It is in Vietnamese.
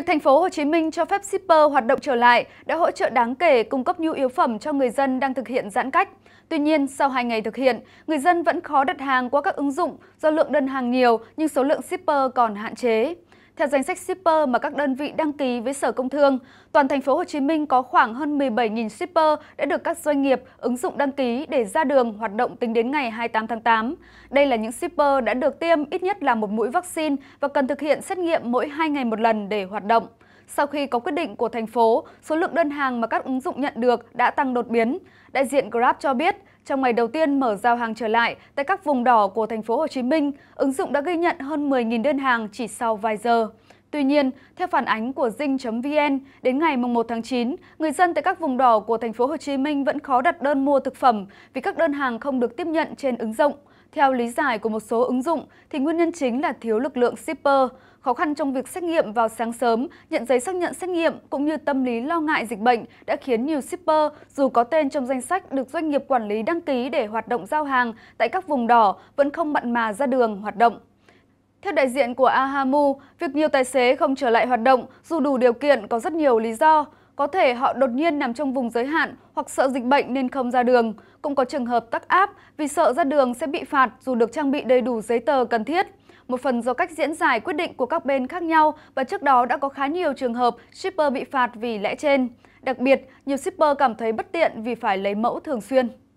Việc thành phố Hồ Chí Minh cho phép shipper hoạt động trở lại đã hỗ trợ đáng kể cung cấp nhu yếu phẩm cho người dân đang thực hiện giãn cách. Tuy nhiên, sau 2 ngày thực hiện, người dân vẫn khó đặt hàng qua các ứng dụng do lượng đơn hàng nhiều nhưng số lượng shipper còn hạn chế. Theo danh sách shipper mà các đơn vị đăng ký với Sở Công Thương, toàn thành phố Hồ Chí Minh có khoảng hơn 17.000 shipper đã được các doanh nghiệp ứng dụng đăng ký để ra đường hoạt động tính đến ngày 28 tháng 8. Đây là những shipper đã được tiêm ít nhất là một mũi vaccine và cần thực hiện xét nghiệm mỗi 2 ngày một lần để hoạt động. Sau khi có quyết định của thành phố, số lượng đơn hàng mà các ứng dụng nhận được đã tăng đột biến. Đại diện Grab cho biết, trong ngày đầu tiên mở giao hàng trở lại, tại các vùng đỏ của thành phố Hồ Chí Minh, ứng dụng đã ghi nhận hơn 10.000 đơn hàng chỉ sau vài giờ. Tuy nhiên, theo phản ánh của dinh.vn, đến ngày 1 tháng 9, người dân tại các vùng đỏ của thành phố Hồ Chí Minh vẫn khó đặt đơn mua thực phẩm vì các đơn hàng không được tiếp nhận trên ứng dụng. Theo lý giải của một số ứng dụng thì nguyên nhân chính là thiếu lực lượng shipper, khó khăn trong việc xét nghiệm vào sáng sớm, nhận giấy xác nhận xét nghiệm cũng như tâm lý lo ngại dịch bệnh đã khiến nhiều shipper dù có tên trong danh sách được doanh nghiệp quản lý đăng ký để hoạt động giao hàng tại các vùng đỏ vẫn không mặn mà ra đường hoạt động. Theo đại diện của Ahamu, việc nhiều tài xế không trở lại hoạt động dù đủ điều kiện có rất nhiều lý do. Có thể họ đột nhiên nằm trong vùng giới hạn hoặc sợ dịch bệnh nên không ra đường. Cũng có trường hợp tắc áp vì sợ ra đường sẽ bị phạt dù được trang bị đầy đủ giấy tờ cần thiết. Một phần do cách diễn giải quyết định của các bên khác nhau và trước đó đã có khá nhiều trường hợp shipper bị phạt vì lẽ trên. Đặc biệt, nhiều shipper cảm thấy bất tiện vì phải lấy mẫu thường xuyên.